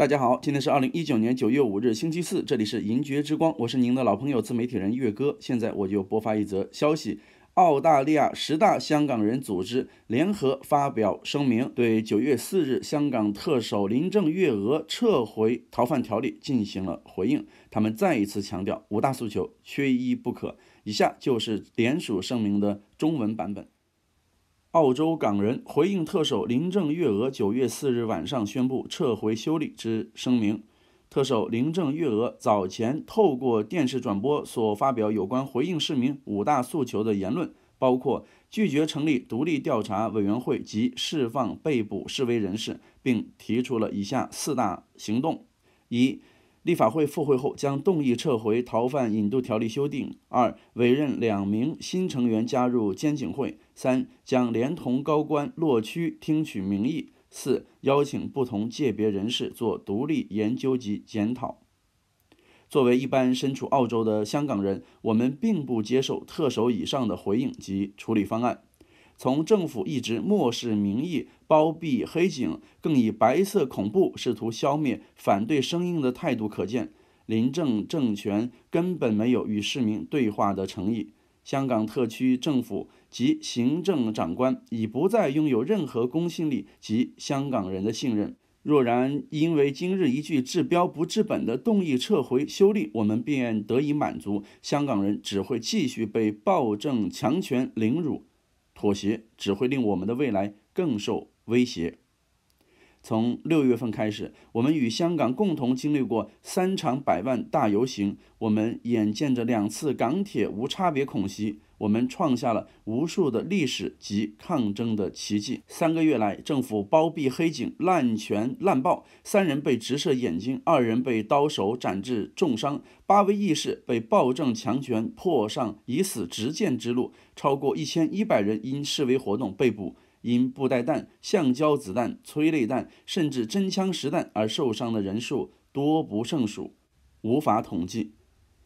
大家好，今天是二零一九年九月五日，星期四，这里是银爵之光，我是您的老朋友自媒体人岳哥。现在我就播发一则消息：澳大利亚十大香港人组织联合发表声明，对九月四日香港特首林郑月娥撤回逃犯条例进行了回应。他们再一次强调五大诉求，缺一不可。以下就是联署声明的中文版本。澳洲港人回应特首林郑月娥九月四日晚上宣布撤回修例之声明。特首林郑月娥早前透过电视转播所发表有关回应市民五大诉求的言论，包括拒绝成立独立调查委员会及释放被捕示威人士，并提出了以下四大行动：一。立法会复会后，将动议撤回逃犯引渡条例修订；二、委任两名新成员加入监警会；三、将连同高官落区听取民意；四、邀请不同界别人士做独立研究及检讨。作为一般身处澳洲的香港人，我们并不接受特首以上的回应及处理方案。从政府一直漠视民意、包庇黑警，更以白色恐怖试图消灭反对声音的态度可见，林政政权根本没有与市民对话的诚意。香港特区政府及行政长官已不再拥有任何公信力及香港人的信任。若然因为今日一句治标不治本的动议撤回修例，我们便得以满足，香港人只会继续被暴政强权凌辱。妥协只会令我们的未来更受威胁。从六月份开始，我们与香港共同经历过三场百万大游行，我们眼见着两次港铁无差别恐袭。我们创下了无数的历史及抗争的奇迹。三个月来，政府包庇黑警、滥权、滥暴，三人被直射眼睛，二人被刀手斩至重伤，八位义士被暴政强权迫上以死执剑之路。超过一千一百人因示威活动被捕，因布袋弹、橡胶子弹、催泪弹，甚至真枪实弹而受伤的人数多不胜数，无法统计。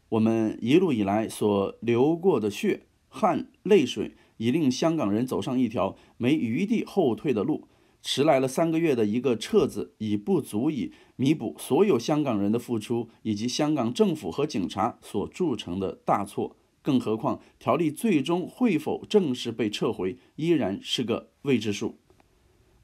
我们一路以来所流过的血。汗、泪水已令香港人走上一条没余地后退的路，迟来了三个月的一个撤字已不足以弥补所有香港人的付出，以及香港政府和警察所铸成的大错。更何况，条例最终会否正式被撤回，依然是个未知数。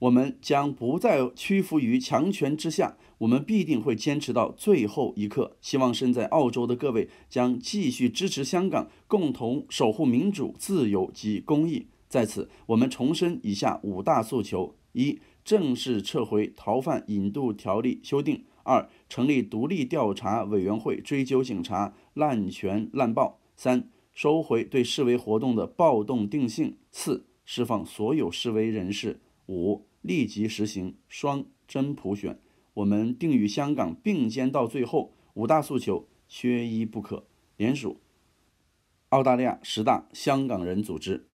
我们将不再屈服于强权之下，我们必定会坚持到最后一刻。希望身在澳洲的各位将继续支持香港，共同守护民主、自由及公益。在此，我们重申以下五大诉求：一、正式撤回逃犯引渡条例修订；二、成立独立调查委员会，追究警察滥权滥暴；三、收回对示威活动的暴动定性；四、释放所有示威人士；五。立即实行双真普选，我们定与香港并肩到最后。五大诉求缺一不可。联署澳大利亚十大香港人组织。